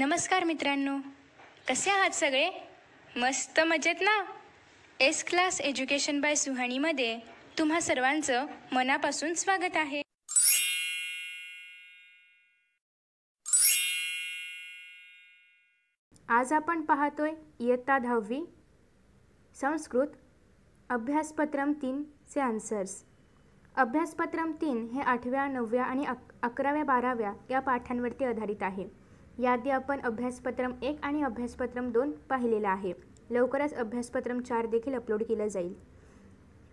नमस्कार मित्रांनो कसे आहात सगळे मस्त मजेत ना एस क्लास एज्युकेशन बाय सुहाणीमध्ये तुम्हा सर्वांचं मनापासून स्वागत आहे आज आपण पाहतोय इयत्ता दहावी संस्कृत अभ्यासपत्रम तीनचे आन्सर्स अभ्यासपत्रम तीन हे आठव्या नवव्या आणि अक अकराव्या बाराव्या या पाठांवरती आधारित आहे याआधी आपण अभ्यासपत्रम एक आणि अभ्यासपत्रम दोन पाहिलेलं आहे लवकरच अभ्यासपत्रम चार देखील अपलोड केलं जाईल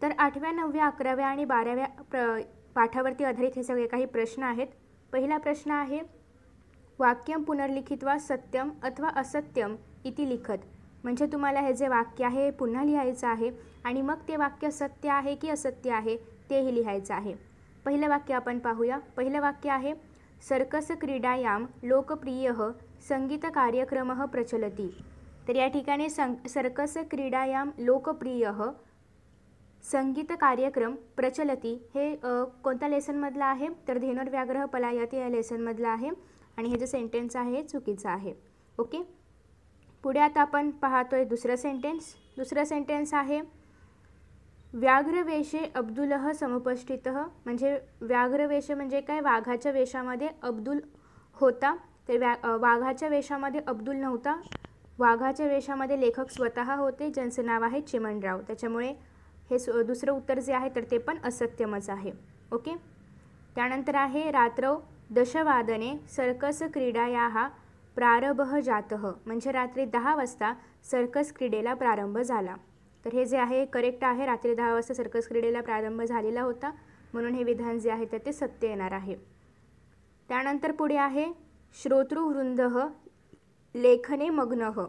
तर आठव्या नवव्या अकराव्या आणि बाराव्या प्र पाठावरती आधारित हे सगळे काही प्रश्न आहेत पहिला प्रश्न आहे वाक्यम पुनर्लिखित वा सत्यम अथवा असत्यम इति लिखत म्हणजे तुम्हाला हे जे वाक्य आहे हे पुन्हा लिहायचं आहे आणि मग ते वाक्य सत्य आहे की असत्य आहे तेही लिहायचं आहे पहिलं वाक्य आपण पाहूया पहिलं वाक्य आहे सर्कस क्रीडायां लोकप्रियः सङ्गीतकार्यक्रमः प्रचलति तर या ठिकाणी सं क्रीडायाम क्रीडायां लोकप्रियः कार्यक्रम प्रचलती हे कोणत्या लेसनमधलं आहे तर धेनुर व्याग्रह पलायती या लेसनमधलं आहे आणि हे जे सेंटेन्स आहे हे चुकीचं आहे ओके पुढे आता आपण पाहतोय दुसरं सेंटेन्स दुसरं सेंटेन्स आहे व्याघ्रवेषे अब्दुलह समुपष्टित म्हणजे व्याघ्रवेष म्हणजे काय वाघाच्या वेशामध्ये अब्दुल होता तर व्या वाघाच्या वेशामध्ये अब्दुल नव्हता वाघाच्या वेशामध्ये लेखक स्वतः होते ज्यांचं नाव आहे चिमणराव त्याच्यामुळे हे सु दुसरं उत्तर जे आहे तर ते पण असत्यमच आहे ओके त्यानंतर आहे रात्रौ दशवादने सर्कस क्रीडाया प्रारभ जात म्हणजे रात्री दहा वाजता सर्कस क्रीडेला प्रारंभ झाला तर हे जे आहे करेक्ट आहे रात्री दहा वाजता सर्कस क्रीडेला प्रारंभ झालेला होता म्हणून हे विधान जे आहे तर ते सत्य येणार आहे त्यानंतर पुढे आहे श्रोतृवृंद लेखने मग्नह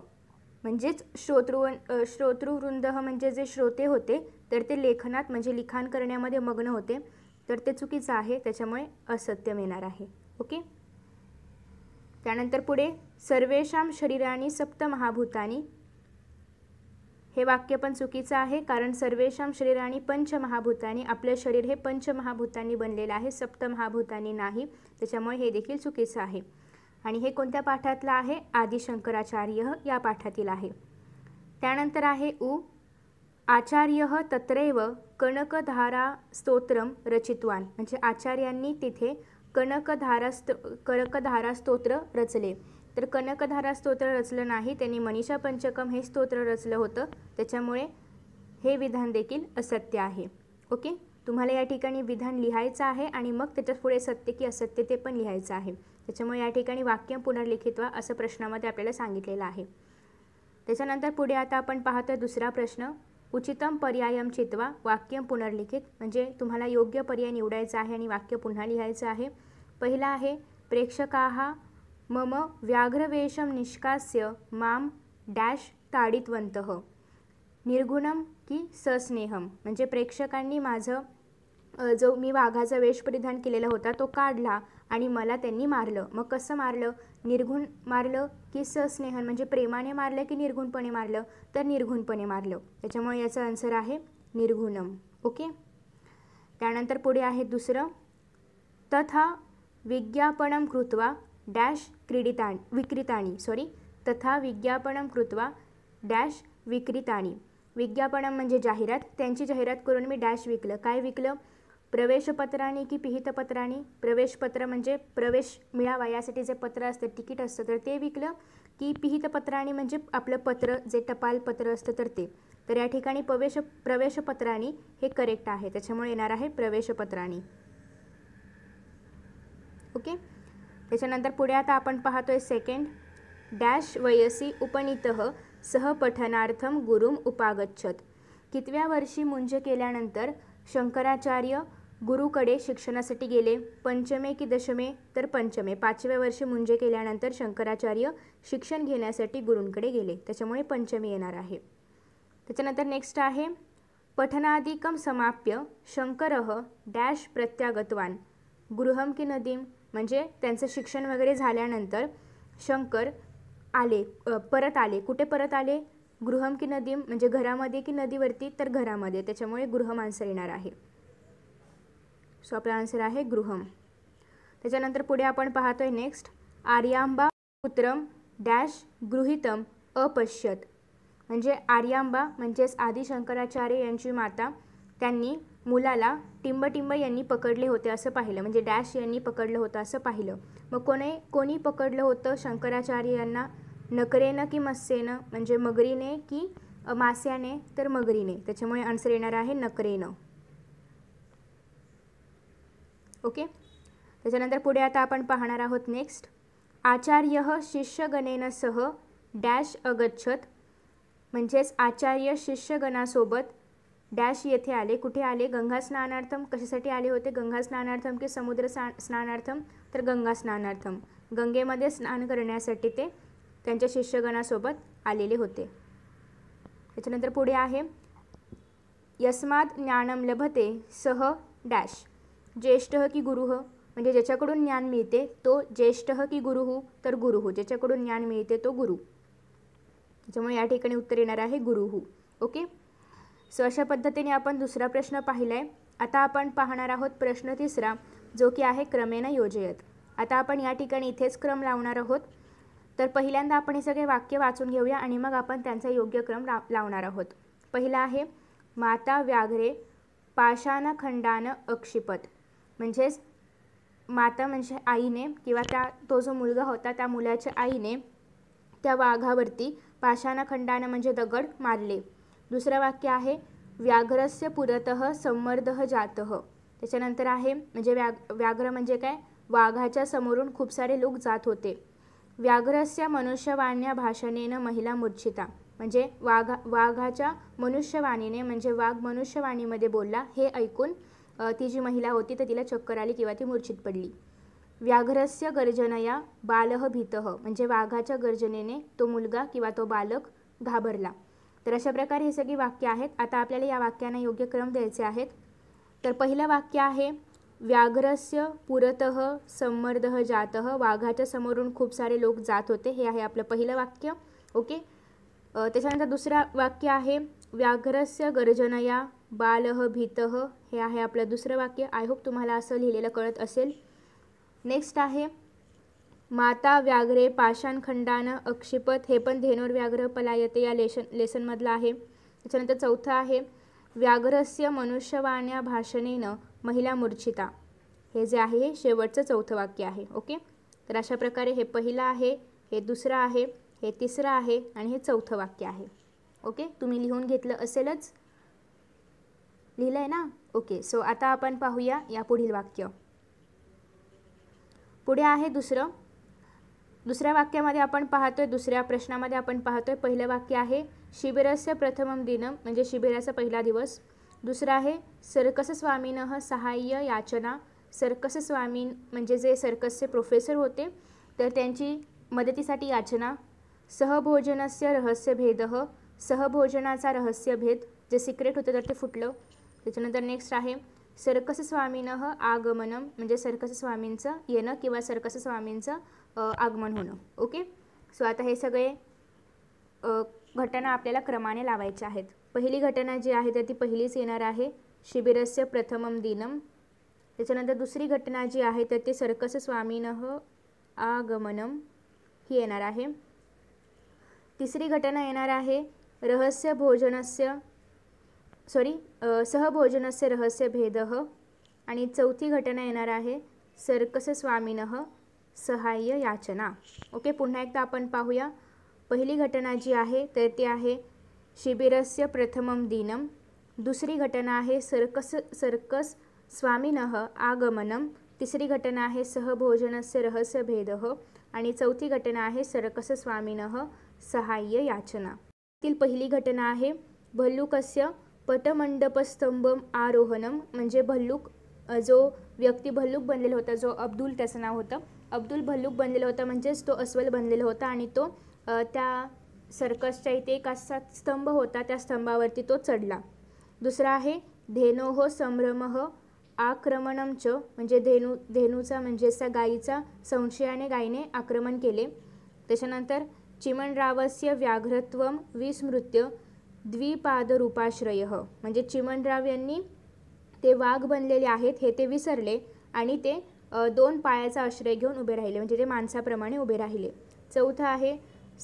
म्हणजेच श्रोतृव श्रोतृवृंद म्हणजे जे श्रोते होते तर ते लेखनात म्हणजे लिखाण करण्यामध्ये मग्न होते तर ते चुकीचं आहे त्याच्यामुळे असत्य येणार आहे ओके त्यानंतर पुढे सर्वेशाम सप्त सप्तमहाभूतानी हे वाक्य पण चुकीचं आहे कारण सर्वेशाम आणि पंचमहाभूतांनी आपलं शरीर हे पंचमहाभूतांनी बनलेलं आहे सप्तमहाभूतांनी नाही त्याच्यामुळे हे देखील चुकीचं आहे आणि हे कोणत्या पाठातलं आहे आदिशंकराचार्य या पाठातील आहे त्यानंतर आहे उ आचार्य तत्रैव कणकधारा स्तोत्रम रचितवान म्हणजे आचार्यांनी तिथे कनकधारा स्तो कनकधारा स्तोत्र रचले तर कनकधारा स्तोत्र रचलं नाही त्यांनी मनीषा पंचकम हे स्तोत्र रचलं होतं त्याच्यामुळे हे विधान देखील असत्य आहे ओके तुम्हाला या ठिकाणी विधान लिहायचं आहे आणि मग त्याच्यात पुढे सत्य की असत्य ते पण लिहायचं आहे त्याच्यामुळे या ठिकाणी वाक्य पुनर्लिखित व्हा असं प्रश्नामध्ये आपल्याला सांगितलेलं आहे त्याच्यानंतर पुढे आता आपण पाहतो दुसरा प्रश्न उचितम पर्यायम चितवा वाक्य पुनर्लिखित म्हणजे तुम्हाला योग्य पर्याय निवडायचा आहे आणि वाक्य पुन्हा लिहायचं आहे पहिला आहे प्रेक्षका मम व्याघ्रवेषं निष्कास्य मां डॅश ताडितवंत निर्गुणं की सस्नेहम म्हणजे प्रेक्षकांनी माझं जो मी वाघाचा वेश परिधान केलेला होता तो काढला आणि मला त्यांनी मारलं मग कसं मारलं निर्घुण मारलं की सस्नेहन म्हणजे प्रेमाने मारलं की निर्घुणपणे मारलं तर निर्घुणपणे मारलं त्याच्यामुळे याचा आन्सर आहे निर्गुणम ओके त्यानंतर पुढे आहे दुसरं तथा विज्ञापनं कृत्वा डॅश क्रीडिता विक्रीतानी सॉरी तथा विज्ञापनं कृत्वा डॅश विक्रीतानी विज्ञापनं म्हणजे जाहिरात त्यांची जाहिरात करून मी डॅश विकलं काय विकलं प्रवेशपत्राने की पिहितपत्राने प्रवेशपत्र म्हणजे प्रवेश मिळावा यासाठी जे पत्र असतं तिकीट असतं तर ते विकलं की पिहितपत्राने म्हणजे आपलं पत्र जे टपाल पत्र असतं तर ते तर या ठिकाणी प्रवेश प्रवेशपत्राने हे करेक्ट आहे त्याच्यामुळे येणार आहे प्रवेशपत्राने ओके त्याच्यानंतर पुढे आता आपण पाहतोय सेकंड डॅश वयसी उपनीत सहपठनार्थम गुरुम उपागच्छत कितव्या वर्षी मुंज केल्यानंतर शंकराचार्य गुरुकडे शिक्षणासाठी गेले पंचमे की दशमे तर पंचमे पाचव्या वर्षी मुंजे केल्यानंतर शंकराचार्य शिक्षण घेण्यासाठी गुरूंकडे गेले त्याच्यामुळे पंचमी येणार आहे त्याच्यानंतर नेक्स्ट आहे पठनादिकम समाप्य शंकर डॅश प्रत्यागतवान गृहम की नदीम म्हणजे त्यांचं शिक्षण वगैरे झाल्यानंतर शंकर आले परत आले कुठे परत आले गृहम की नदी म्हणजे घरामध्ये की नदीवरती तर घरामध्ये त्याच्यामुळे गृहम आन्सर येणार आहे सो आपला आन्सर आहे गृहम त्याच्यानंतर पुढे आपण पाहतोय नेक्स्ट आर्यांबा पुत्रम डॅश गृहितम अपश्यत म्हणजे आर्यांबा म्हणजेच आदिशंकराचार्य यांची माता त्यांनी मुलाला टिंबटिंब यांनी पकडले होते असं पाहिलं म्हणजे डॅश यांनी पकडलं होतं असं पाहिलं मग कोणी कोणी पकडलं होतं शंकराचार्य यांना नकरेनं की मत्स्येनं म्हणजे मगरीने की मास्याने तर मगरीने त्याच्यामुळे आन्सर येणार आहे नकरेनं ओके त्याच्यानंतर पुढे आता आपण पाहणार आहोत नेक्स्ट आचार्य शिष्यगणेनं सह डॅश अगच्छत म्हणजेच आचार्य शिष्यगणासोबत डॅश येथे आले कुठे आले गंगा स्नानार्थम कशासाठी आले होते गंगा स्नानार्थम की समुद्र स्नानार्थम तर गंगा स्नानार्थम गंगेमध्ये स्नान करण्यासाठी ते त्यांच्या शिष्यगणासोबत आलेले होते त्याच्यानंतर पुढे आहे यस्मात ज्ञानम लभते सह डॅश ज्येष्ठ की गुरुह म्हणजे ज्याच्याकडून ज्ञान मिळते तो ज्येष्ठ की गुरुहू तर गुरुहू ज्याच्याकडून ज्ञान मिळते तो गुरु त्याच्यामुळे या ठिकाणी उत्तर येणार आहे गुरुहू ओके सो अशा पद्धतीने आपण दुसरा प्रश्न पाहिला आहे आता आपण पाहणार आहोत प्रश्न तिसरा जो की आहे क्रमेनं योजयत आता आपण या ठिकाणी इथेच क्रम लावणार आहोत तर पहिल्यांदा आपण हे सगळे वाक्य वाचून घेऊया आणि मग आपण त्यांचा योग्य क्रम लावणार आहोत पहिला आहे माता व्याघ्रे पाषाणखंडानं अक्षिपत म्हणजेच माता म्हणजे आईने किंवा त्या तो जो मुलगा होता त्या मुलाच्या आईने त्या वाघावरती पाषाणखंडानं म्हणजे दगड मारले दुसरं वाक्य आहे व्याघ्रस्य पुरत संमर्द जात त्याच्यानंतर आहे म्हणजे व्या व्याघ्र म्हणजे काय वाघाच्या समोरून खूप सारे लोक जात होते व्याघ्रस्य मनुष्यवाण्या भाषणेनं महिला मूर्छिता म्हणजे वाघा वाघाच्या मनुष्यवाणीने म्हणजे वाघ मनुष्यवाणीमध्ये बोलला हे ऐकून ती जी महिला होती तर तिला चक्कर आली किंवा ती मूर्छित पडली व्याघ्रस्य गर्जनया बालह भीतः म्हणजे वाघाच्या गर्जनेने तो मुलगा किंवा तो बालक घाबरला तर अशा प्रकारे हे सगळी वाक्य आहेत आता आपल्याला या वाक्यांना योग्य क्रम द्यायचे आहेत तर पहिलं वाक्य आहे व्याघ्रस्य पुरत संमर्द जात वाघाच्या समोरून खूप सारे लोक जात होते हे आहे आपलं पहिलं वाक्य ओके त्याच्यानंतर दुसरं वाक्य आहे व्याघ्रस्य गर्जनया बालह भीत हे आहे आपलं दुसरं वाक्य आय होप तुम्हाला असं लिहिलेलं कळत असेल नेक्स्ट आहे माता व्याघ्रे पाषाणखंडानं अक्षिपत हे पण धेनोर व्याघ्र पलायते या लेशन लेसनमधलं आहे त्याच्यानंतर चौथं आहे व्याघ्रस्य मनुष्यवाण्या भाषणेनं महिला मूर्छिता हे जे आहे हे शेवटचं चौथं वाक्य आहे ओके तर अशा प्रकारे हे पहिलं आहे हे दुसरं आहे हे तिसरं आहे आणि हे चौथं वाक्य आहे ओके तुम्ही लिहून घेतलं असेलच लिहिलं आहे ना ओके सो आता आपण पाहूया या पुढील वाक्य पुढे आहे दुसरं दुसऱ्या वाक्यामध्ये आपण पाहतोय दुसऱ्या प्रश्नामध्ये आपण पाहतोय पहिलं वाक्य आहे शिबिरस्य प्रथम दिन म्हणजे शिबिराचा पहिला दिवस दुसरं आहे स्वामीन सहाय्य याचना स्वामी म्हणजे जे सर्कसचे प्रोफेसर होते तर त्यांची मदतीसाठी याचना सहभोजनस्य रहस्यभेद सहभोजनाचा रहस्यभेद जे सिक्रेट होतं तर ते फुटलं त्याच्यानंतर नेक्स्ट आहे स्वामीन आगमनम म्हणजे स्वामींचं येणं किंवा स्वामींचं आगमन होणं ओके सो आता हे सगळे घटना आपल्याला क्रमाने लावायच्या आहेत पहिली घटना जी आहे तर ती पहिलीच येणार आहे शिबिरस्य प्रथमम दिनम त्याच्यानंतर दुसरी घटना जी आहे तर ते सर्कस स्वामीनह आगमनम ही येणार आहे तिसरी घटना येणार आहे रहस्य भोजनस्य सॉरी सहभोजनस्य रहस्य भेद आणि चौथी घटना येणार आहे सर्कस स्वामीनह सहाय्य याचना ओके पुन्हा एकदा आपण पाहूया पहिली घटना जी आहे तर ती आहे शिबिरस्य प्रथमम दिनम दुसरी घटना आहे सर्कस सर्कस स्वामिनः आगमनम तिसरी घटना आहे सहभोजनस्य रहस्यभेद आणि चौथी घटना आहे सर्कस स्वामिनह सहाय्य याचना तील पहिली घटना आहे भल्लुकस्य पटमंडपस्तंभ आरोहणम म्हणजे भल्लूक जो व्यक्ती भल्लूक बनलेला होता जो अब्दुल त्याचं नाव होतं अब्दुल भल्लूक बनलेला होता म्हणजेच तो अस्वल बनलेला होता आणि तो त्या सर्कसच्या इथे एक असा स्तंभ होता त्या स्तंभावरती तो चढला दुसरा आहे धेनो संभ्रमह संभ्रम आक्रमणमच म्हणजे धेनू धेनूचा म्हणजेच त्या गायीचा संशयाने गायीने आक्रमण केले त्याच्यानंतर चिमणरावस्य व्याघ्रत्व विस्मृत्य द्विपादरूपाश्रय म्हणजे चिमणराव यांनी ते वाघ बनलेले आहेत हे ते विसरले आणि ते दोन पायाचा आश्रय घेऊन उभे राहिले म्हणजे ते माणसाप्रमाणे उभे राहिले चौथं आहे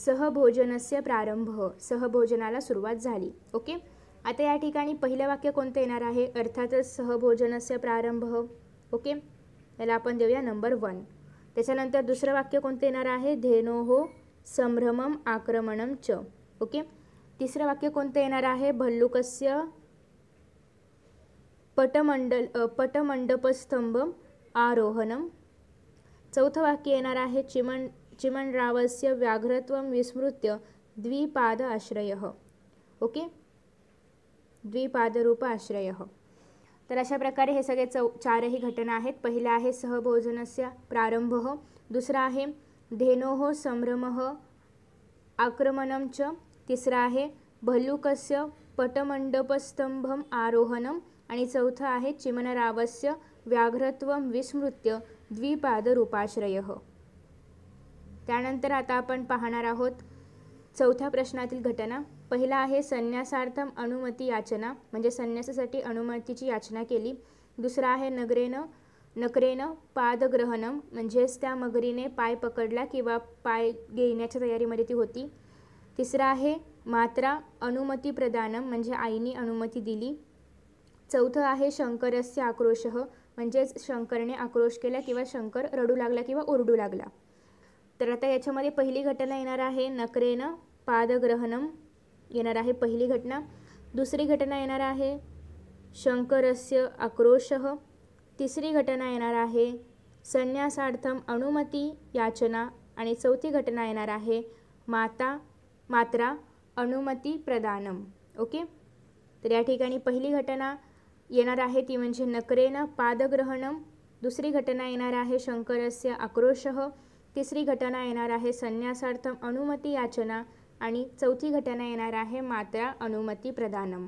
सहभोजनस्य प्रारंभ सहभोजनाला सुरुवात झाली ओके आता या ठिकाणी पहिलं वाक्य कोणतं येणार आहे अर्थातच सहभोजनस्य प्रारंभ ओके याला आपण देऊया नंबर वन त्याच्यानंतर दुसरं वाक्य कोणतं येणार आहे धेनो हो संभ्रमम आक्रमणम च ओके तिसरं वाक्य कोणतं येणार आहे भल्लुकस्य पटमंडल पटमंडपस्तंभ आरोहणम चौथं वाक्य येणार आहे चिमण चिमणरावस्य व्याघ्रत्व विस्मृत्य द्विपाद आश्रय ओके द्विपादरूप आश्रय तर अशा प्रकारे हे सगळे चौ चारही घटना आहेत पहिला आहे सहभोजनस्य प्रारंभ दुसरा आहे धेनो संभ्रम आक्रमणमच तिसरा आहे भल्लुकस्य पटमंडपस्तंभम आरोहणम आणि चौथं आहे चिमनरावस्य व्याघ्रत्व विस्मृत्य द्विपादरूपाश्रय त्यानंतर आता आपण पाहणार आहोत चौथ्या प्रश्नातील घटना पहिला आहे संन्यासार्थम अनुमती याचना म्हणजे संन्यासासाठी अनुमतीची याचना केली दुसरा आहे नगरेनं नकरेनं पादग्रहणम म्हणजेच त्या मगरीने पाय पकडला किंवा पाय घेण्याच्या तयारीमध्ये ती होती तिसरा आहे मात्रा अनुमती प्रदानम म्हणजे आईने अनुमती दिली चौथं आहे शंकरस्य आक्रोश म्हणजेच शंकरने आक्रोश केला किंवा शंकर रडू लागला किंवा ओरडू लागला तर आता याच्यामध्ये पहिली घटना येणार आहे नकरेनं पादग्रहणम येणार आहे पहिली घटना दुसरी घटना येणार आहे शंकरस्य आक्रोश तिसरी घटना येणार आहे संन्यासार्थम अनुमती याचना आणि चौथी घटना येणार आहे माता मात्रा अनुमती प्रदानम ओके तर या ठिकाणी पहिली घटना येणार आहे ती म्हणजे नकरेनं पादग्रहणम दुसरी घटना येणार आहे शंकरस्य आक्रोशः तिसरी घटना येणार आहे संन्यासार्थम अनुमती याचना आणि चौथी घटना येणार आहे मात्रा अनुमती प्रदानम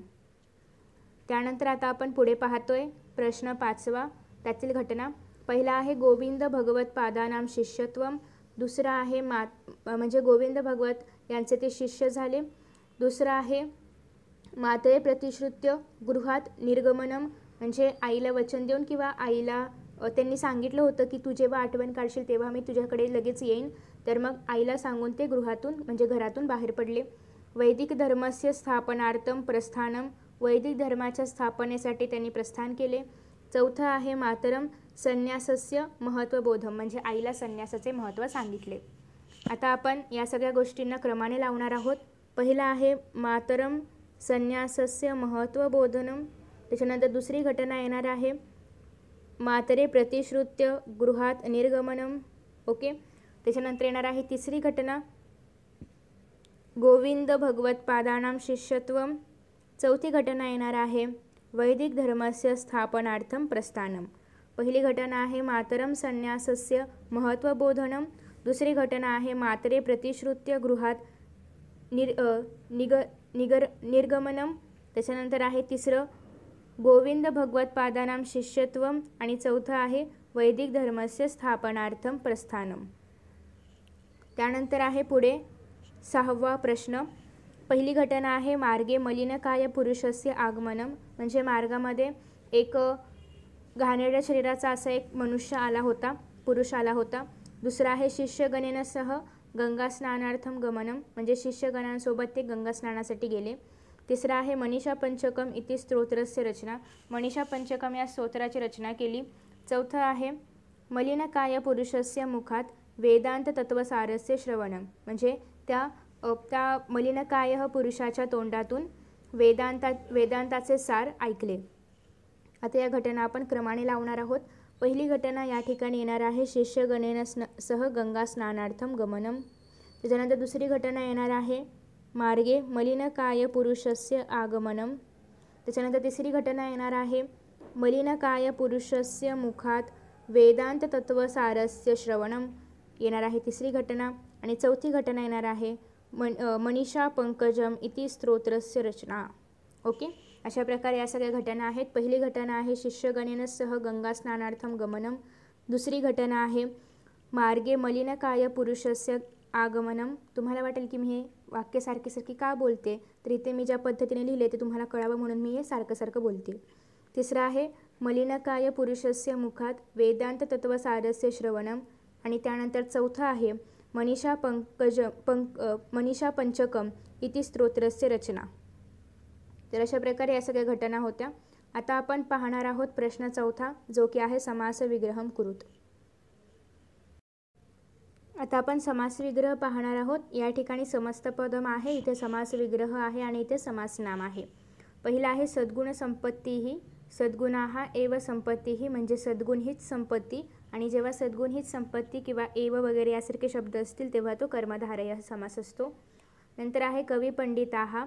त्यानंतर आता आपण पुढे पाहतोय प्रश्न पाचवा त्यातील घटना पहिला आहे गोविंद भगवत पादानाम शिष्यत्व दुसरा आहे मात म्हणजे गोविंद भगवत यांचे ते शिष्य झाले दुसरं आहे माते प्रतिश्रुत्य गृहात निर्गमनम म्हणजे आईला वचन देऊन किंवा आईला त्यांनी सांगितलं होतं की तू जेव्हा आठवण काढशील तेव्हा मी तुझ्याकडे लगेच येईन तर मग आईला सांगून ते गृहातून म्हणजे घरातून बाहेर पडले वैदिक धर्मस्य स्थापनार्थम प्रस्थानम वैदिक धर्माच्या स्थापनेसाठी त्यांनी प्रस्थान केले चौथं आहे मातरम संन्यासस्य महत्त्वबोधम म्हणजे आईला संन्यासाचे महत्त्व सांगितले आता आपण या सगळ्या गोष्टींना क्रमाने लावणार आहोत पहिला आहे मातरम संन्यासस्य महत्त्वबोधनं त्याच्यानंतर दुसरी घटना येणार आहे मातरे प्रतिश्रुत्य गृहात निर्गमनम ओके त्याच्यानंतर येणार आहे तिसरी घटना गोविंद भगवत पादानाम शिष्यत्व चौथी घटना येणार आहे वैदिक धर्मस्य स्थापनार्थम प्रस्थानम पहिली घटना आहे मातरम संन्यासस्य महत्त्वबोधनम दुसरी घटना आहे मातरे प्रतिश्रुत्य गृहात निर निग निगर निर्गमनम त्याच्यानंतर आहे तिसरं गोविंद भगवत पादानाम शिष्यत्व आणि चौथं आहे वैदिक धर्मस्य स्थापनार्थम प्रस्थानम त्यानंतर आहे पुढे सहावा प्रश्न पहिली घटना आहे मार्गे मलिनकाय पुरुषस्य आगमनम म्हणजे मार्गामध्ये एक घाणेरड्या शरीराचा असा एक मनुष्य आला होता पुरुष आला होता दुसरा आहे शिष्यगणेनसह गंगास्नानार्थम गमनम म्हणजे शिष्यगणांसोबत ते गंगास्नानासाठी गेले तिसरा आहे मनीषा पंचकम इति स्तोत्रस्य रचना मनीषा पंचकम या स्तोत्राची रचना केली चौथं आहे मलिनकाय पुरुषस्य मुखात वेदांत तत्वसारस्य श्रवणम म्हणजे त्या त्या मलिनकाय पुरुषाच्या तोंडातून वेदांता वेदांताचे सार ऐकले आता या घटना आपण क्रमाने लावणार आहोत पहिली घटना या ठिकाणी येणार आहे शिष्यगणेन स्न सह गंगा स्नानार्थम गमनम त्याच्यानंतर दुसरी घटना येणार आहे मार्गे काय पुरुषस्य आगमनम त्याच्यानंतर तिसरी घटना येणार आहे मलिनकाय पुरुषस्य मुखात वेदांत तत्वसारस्य श्रवणम येणार आहे तिसरी घटना आणि चौथी घटना येणार आहे मन मनीषा पंकजम इति स्तोत्रस्य रचना ओके अशा प्रकारे या सगळ्या घटना आहेत पहिली घटना आहे गंगा स्नानार्थम गमनम दुसरी घटना आहे मार्गे मलिनकाय पुरुषस्य आगमनम तुम्हाला वाटेल की मी हे वाक्य सारखे सारखे का बोलते तर इथे मी ज्या पद्धतीने लिहिले ते तुम्हाला कळावं म्हणून मी हे सारखं सारखं बोलते तिसरं आहे मलिनकाय पुरुषस्य मुखात वेदांत तत्वसारस्य श्रवणम आणि त्यानंतर चौथं आहे मनीषा पंकज पंक मनीषा पंचकम इति स्तोत्रस्य रचना तर अशा प्रकारे या सगळ्या घटना होत्या आता आपण पाहणार आहोत प्रश्न चौथा जो की आहे समास विग्रहम कृत आता आपण समास विग्रह पाहणार आहोत या ठिकाणी समस्त पदम आहे इथे समास विग्रह आहे आणि इथे समास नाम आहे पहिला आहे सद्गुण संपत्ती ही सद्गुणा हा एव संपत्ती ही म्हणजे सद्गुण हीच संपत्ती आणि जेव्हा सद्गुण हीच संपत्ती किंवा एव वगैरे यासारखे शब्द असतील तेव्हा तो कर्मधारय समास असतो नंतर आहे कवी पंडिता हा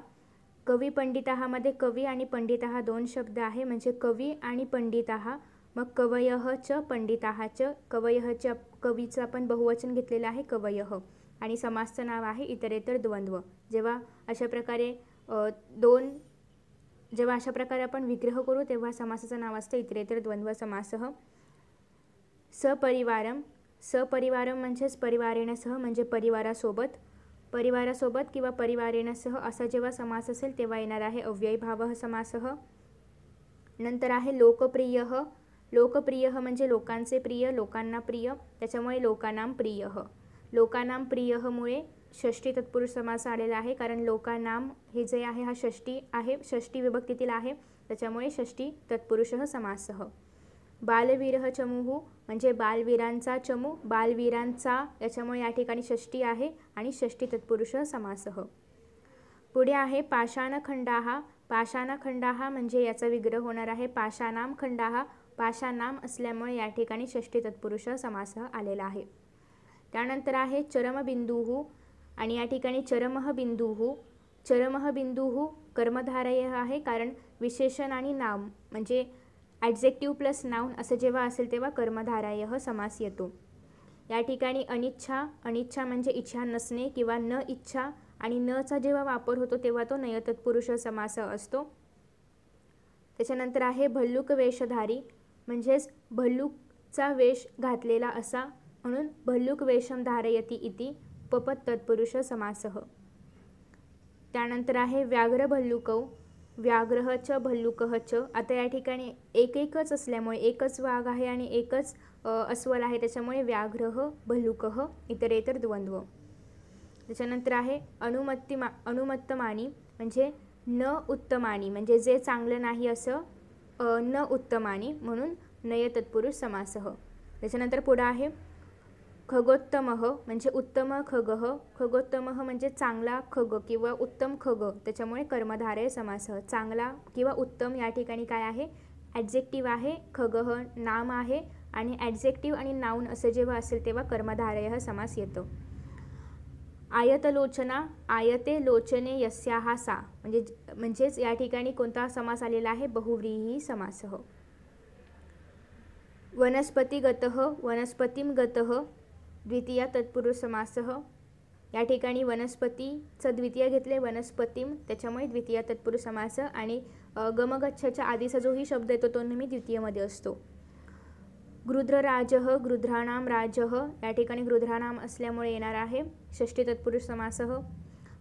कवी पंडिताहामध्ये कवी आणि पंडिता हा दोन शब्द आहे म्हणजे कवी आणि पंडिता मग कवय च पंडिताह च कवयह च कवीचं आपण बहुवचन घेतलेलं आहे कवय आणि समासचं नाव आहे इतरेतर द्वंद्व जेव्हा अशा प्रकारे दोन जेव्हा अशा प्रकारे आपण विग्रह करू तेव्हा समासाचं नाव असतं इतरेतर द्वंद्व समासह सपरिवारम सपरिवारम म्हणजेच सह म्हणजे परिवारासोबत परिवारासोबत किंवा सह असा जेव्हा समास असेल तेव्हा येणार आहे अव्ययभाव समासह नंतर आहे लोकप्रिय लोकप्रिय म्हणजे लोकांचे प्रिय लोकांना प्रिय त्याच्यामुळे लोकानाम प्रिय लोकानाम प्रियमुळे षष्टी तत्पुरुष समास आलेला आहे कारण लोकानाम हे जे आहे हा षष्टी आहे षष्टी विभक्तीतील आहे त्याच्यामुळे षष्टी तत्पुरुष समासह बालविरह चमूहू म्हणजे बालवीरांचा चमू बालवीरांचा याच्यामुळे या ठिकाणी षष्टी आहे आणि षष्टी तत्पुरुष समासह पुढे आहे पाषाणखंडाहा पाषाणखंडाहा म्हणजे याचा विग्रह होणार आहे पाषाणाम खंडाहा पाषाणाम असल्यामुळे या ठिकाणी षष्टी तत्पुरुष समास आलेला आहे त्यानंतर आहे चरमबिंदूहू आणि या ठिकाणी चरमह बिंदू चरमह बिंदू कर्मधारय आहे कारण विशेषण आणि नाम म्हणजे ॲडजेक्टिव्ह प्लस नाऊन असं जेव्हा असेल तेव्हा कर्मधाराय समास येतो या ठिकाणी अनिच्छा अनिच्छा म्हणजे इच्छा नसणे किंवा न इच्छा आणि नचा जेव्हा वापर होतो तेव्हा तो नयतत्पुरुष समास असतो त्याच्यानंतर आहे भल्लूक वेशधारी म्हणजेच भल्लूकचा वेश घातलेला असा म्हणून भल्लूक वेशम धारयती इति पपत तत्पुरुष समासह त्यानंतर आहे व्याघ्र भल्लुकौ व्याघ्रह च भल्लुकह च आता या ठिकाणी एक एकच असल्यामुळे एकच वाघ आहे आणि एकच अस्वल आहे त्याच्यामुळे व्याघ्रह भल्लुकह इतरेतर द्वंद्व त्याच्यानंतर आहे अनुमत्तिमा अनुमत्तमानी म्हणजे न उत्तमानी म्हणजे जे चांगलं नाही असं न उत्तमानी म्हणून नय तत्पुरुष समासह त्याच्यानंतर पुढं आहे खगोत्तम म्हणजे उत्तम खग खगोत्तम म्हणजे चांगला खग किंवा उत्तम खग त्याच्यामुळे कर्मधारय समास चांगला किंवा उत्तम या ठिकाणी काय आहे ॲडजेक्टिव्ह आहे खग नाम आहे आणि ॲडजेक्टिव्ह आणि नाऊन असं जेव्हा असेल तेव्हा कर्मधारय समास येतो आयतलोचना आयते लोचने यस्या हा सा म्हणजे म्हणजेच या ठिकाणी कोणता समास आलेला आहे बहुव्रीही समास हो। वनस्पतीगत गत द्वितीय तत्पुरुष समासह या ठिकाणी वनस्पतीचं द्वितीय घेतले वनस्पतीम त्याच्यामुळे द्वितीय तत्पुरुष समास आणि गमगच्छच्या आधीचा जोही शब्द येतो तो नेहमी द्वितीयमध्ये असतो गृध्रराज गृध्राणाम राज या ठिकाणी गृध्राणाम असल्यामुळे येणार आहे षष्टी तत्पुरुष समासह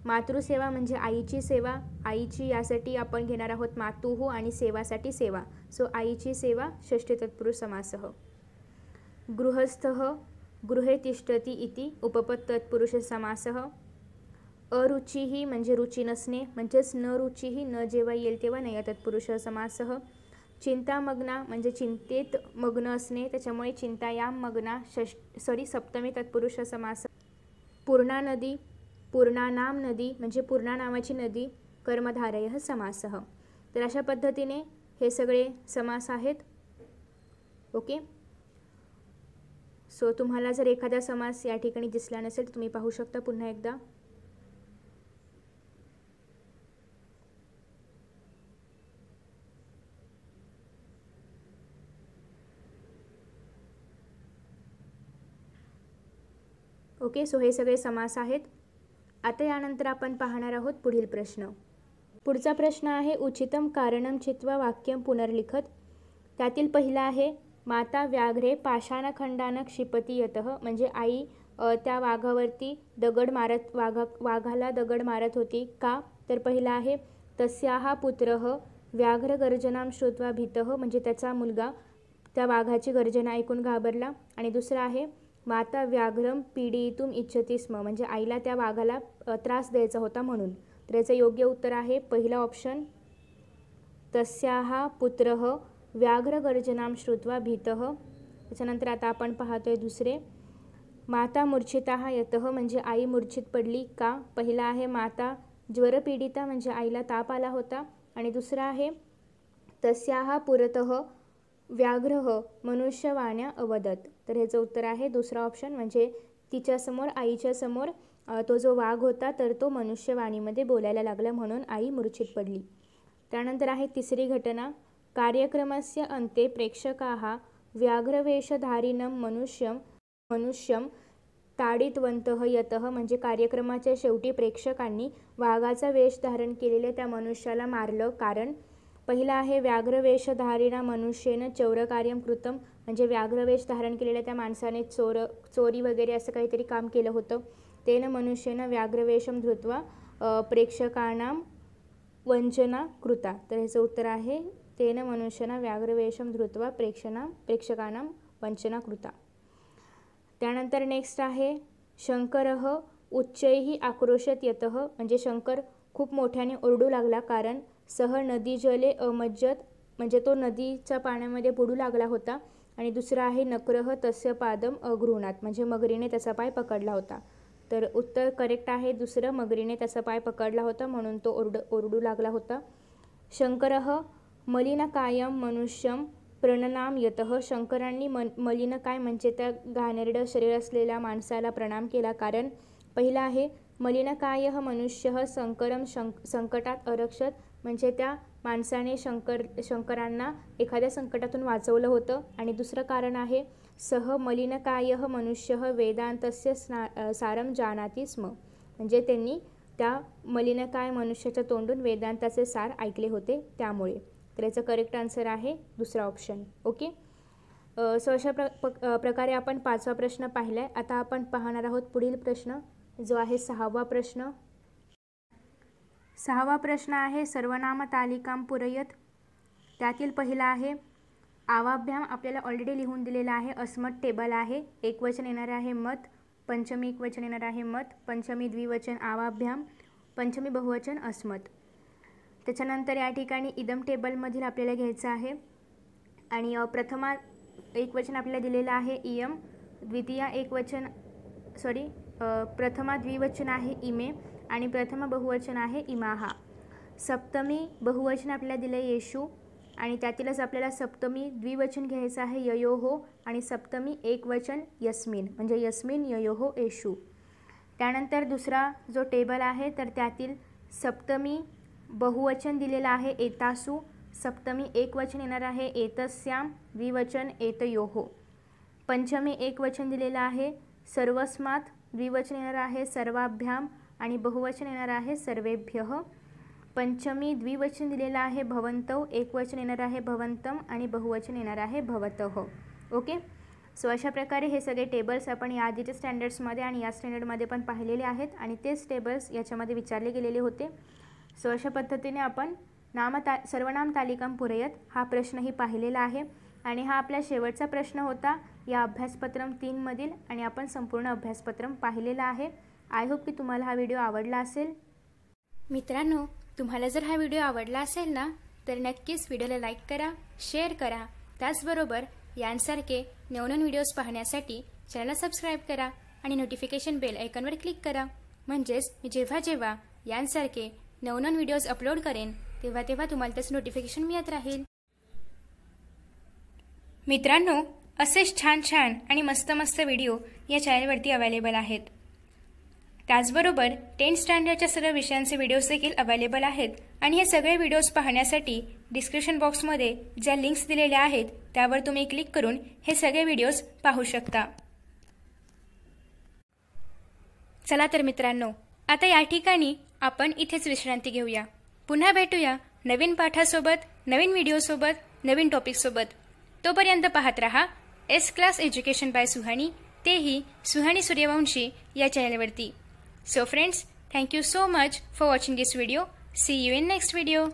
मातृसेवा म्हणजे आईची सेवा आईची यासाठी आपण घेणार आहोत मातुहू आणि सेवासाठी सेवा सो आईची सेवा षष्टी तत्पुरुष समासह गृहस्थ गृहे तिष्ठती इति तत्पुरुष समास अरुचिही म्हणजे रुची नसणे म्हणजेच न रुचीही न जेव्हा येईल तेव्हा नाही तत्पुरुष समासः चिंतामग्ना म्हणजे चिंतेत मग्न असणे त्याच्यामुळे चिंतायाम मग्ना सॉरी सॉरी सप्तमी तत्पुरुष समास पूर्णा नदी पूर्णानाम नदी म्हणजे पूर्णा नावाची नदी कर्मधारय समास तर अशा पद्धतीने हे सगळे समास आहेत ओके सो तुम्हाला जर एखादा समास या ठिकाणी दिसला नसेल तुम्ही पाहू शकता पुन्हा एकदा ओके सो हे सगळे समास आहेत आता यानंतर आपण पाहणार आहोत पुढील प्रश्न पुढचा प्रश्न आहे उचितम कारणम चित्वा वाक्यम पुनर्लिखत त्यातील पहिला आहे माता व्याघ्रे पाषाणखंडानं क्षिपती येत म्हणजे आई त्या वाघावरती दगड मारत वाघा वाघाला दगड मारत होती का तर पहिला आहे हा पुत्र गर्जनाम श्रोत्वा भीत म्हणजे त्याचा मुलगा त्या वाघाची गर्जना ऐकून घाबरला आणि दुसरा आहे माता व्याघ्रम पीडितुम इच्छती स्म म्हणजे आईला त्या वाघाला त्रास द्यायचा होता म्हणून तर याचं योग्य उत्तर आहे पहिला ऑप्शन हा पुत्र व्याघ्रगर्जनाम श्रुत्वा भीतः त्याच्यानंतर आता आपण पाहतोय दुसरे माता मूर्छिता यतः म्हणजे आई मूर्छित पडली का पहिला आहे माता ज्वरपीडिता म्हणजे आईला ताप आला होता आणि दुसरा आहे तस्या पुरत व्याघ्रह मनुष्यवाण्या अवदत तर ह्याचं उत्तर आहे दुसरा ऑप्शन म्हणजे तिच्यासमोर आईच्या समोर तो जो वाघ होता तर तो मनुष्यवाणीमध्ये बोलायला लागला म्हणून आई मूर्छित पडली त्यानंतर आहे तिसरी घटना कार्यक्रमस्य अन्ते प्रेक्षकाः व्याघ्रवेषधारिणं मनुष्यं मनुष्यं ताडितवन्तः यतः म्हणजे कार्यक्रमाच्या शेवटी प्रेक्षकांनी वाघाचा वेष धारण केलेल्या त्या मनुष्याला मारलं कारण पहिलं आहे व्याघ्रवेषधारिणा मनुष्येनं चौरकार्यम कृतं म्हणजे व्याघ्रवेष धारण केलेल्या त्या माणसाने चोर चोरी वगैरे असं काहीतरी काम केलं होतं तेन मनुष्यनं व्याघ्रवेषम धृत्वा प्रेक्षकांना वंचना कृता तर ह्याचं उत्तर आहे तेन मनुष्यना व्याघ्रवेषम धृत्वा प्रेक्षणा प्रेक्षकांना वंचना कृता त्यानंतर नेक्स्ट आहे शंकर उच्चैही आक्रोशत यत म्हणजे शंकर खूप मोठ्याने ओरडू लागला कारण सह नदी जले अमज्जत म्हणजे तो नदीच्या पाण्यामध्ये बुडू लागला होता आणि दुसरा आहे नक्रह तस्य पादम अघृणात म्हणजे मगरीने त्याचा पाय पकडला होता तर उत्तर करेक्ट आहे दुसरं मगरीने त्याचा पाय पकडला होता म्हणून तो ओरड ओरडू लागला होता शंकर मलिनकायम मनुष्यम प्रणनाम यतः शंकरांनी मन मलिनकाय म्हणजे त्या घाणेरडं शरीर असलेल्या माणसाला प्रणाम केला कारण पहिला आहे मलिनकाय मनुष्य संकरम शंक संकटात अरक्षत म्हणजे त्या माणसाने शंकर शंकरांना एखाद्या संकटातून वाचवलं होतं आणि दुसरं कारण आहे सह मलिनकाय मनुष्य वेदांतस्य स्ना सारम जानाती स्म म्हणजे त्यांनी त्या मलिनकाय मनुष्याच्या तोंडून वेदांताचे सार ऐकले होते त्यामुळे तर याचं करेक्ट आन्सर आहे दुसरा ऑप्शन ओके सो अशा प्र प्रकारे आपण पाचवा प्रश्न पाहिला आहे आता आपण पाहणार आहोत पुढील प्रश्न जो आहे सहावा प्रश्न सहावा प्रश्न आहे सर्वनाम तालिकाम पुरयत त्यातील पहिला आहे आवाभ्याम आपल्याला ऑलरेडी लिहून दिलेला आहे अस्मत टेबल आहे एकवचन येणार आहे मत पंचमी एकवचन येणार आहे मत पंचमी द्विवचन आवाभ्याम पंचमी बहुवचन अस्मत त्याच्यानंतर या ठिकाणी इदम टेबलमधील आपल्याला घ्यायचं आहे आणि प्रथमा एकवचन आपल्याला दिलेलं आहे इयम द्वितीया एकवचन सॉरी प्रथमा द्विवचन आहे इमे आणि प्रथम बहुवचन आहे इमाहा सप्तमी बहुवचन आपल्याला दिलं येशू आणि त्यातीलच आपल्याला सप्तमी द्विवचन घ्यायचं आहे ययोहो आणि सप्तमी एकवचन यस्मिन म्हणजे यस्मिन ययोहो येशू त्यानंतर दुसरा जो टेबल आहे तर त्यातील सप्तमी बहुवचन दिलेलं आहे एतासु सप्तमी एक वचन येणार आहे एतस्याम द्विवचन एतयोः पंचमी एक वचन दिलेलं आहे सर्वस्मात द्विवचन येणार आहे सर्वाभ्याम आणि बहुवचन येणार आहे सर्वेभ्य पंचमी द्विवचन दिलेलं आहे भवंतव एकवचन येणार आहे भवंतम आणि बहुवचन येणार आहे भवतः ओके सो अशा प्रकारे हे सगळे टेबल्स आपण या आधीच्या स्टँडर्ड्समध्ये आणि या स्टँडर्डमध्ये पण पाहिलेले आहेत आणि तेच टेबल्स याच्यामध्ये विचारले गेलेले होते सो अशा पद्धतीने आपण नामता सर्वनाम पुरयत हा प्रश्नही पाहिलेला आहे आणि हा आपला शेवटचा प्रश्न होता या अभ्यासपत्रम तीनमधील आणि आपण संपूर्ण अभ्यासपत्रम पाहिलेला आहे आय होप की तुम्हाला हा व्हिडिओ आवडला असेल मित्रांनो तुम्हाला जर हा व्हिडिओ आवडला असेल ना तर नक्कीच व्हिडिओला लाईक करा शेअर करा त्याचबरोबर यांसारखे नवनवीन व्हिडिओज पाहण्यासाठी चॅनलला सबस्क्राईब करा आणि नोटिफिकेशन बेल आयकॉनवर क्लिक करा म्हणजेच मी जेव्हा जेव्हा यांसारखे नवनवन व्हिडिओज अपलोड करेन तेव्हा तेव्हा तुम्हाला त्याचं नोटिफिकेशन मिळत राहील मित्रांनो असेच छान छान आणि मस्त मस्त व्हिडिओ या चॅनलवरती अवेलेबल आहेत त्याचबरोबर टेन्थ स्टँडर्डच्या सर्व विषयांचे व्हिडिओज देखील अवेलेबल आहेत आणि हे सगळे व्हिडिओज पाहण्यासाठी डिस्क्रिप्शन बॉक्समध्ये ज्या लिंक्स दिलेल्या आहेत त्यावर तुम्ही क्लिक करून हे सगळे व्हिडिओज पाहू शकता चला तर मित्रांनो आता या ठिकाणी आपण इथेच विश्रांती घेऊया पुन्हा भेटूया नवीन पाठासोबत नवीन व्हिडिओसोबत नवीन टॉपिकसोबत तोपर्यंत पाहत रहा S class education by Suhani तेही सुहाणी सूर्यवंशी या चॅनलवरती so friends thank you so much for watching this video see you in next video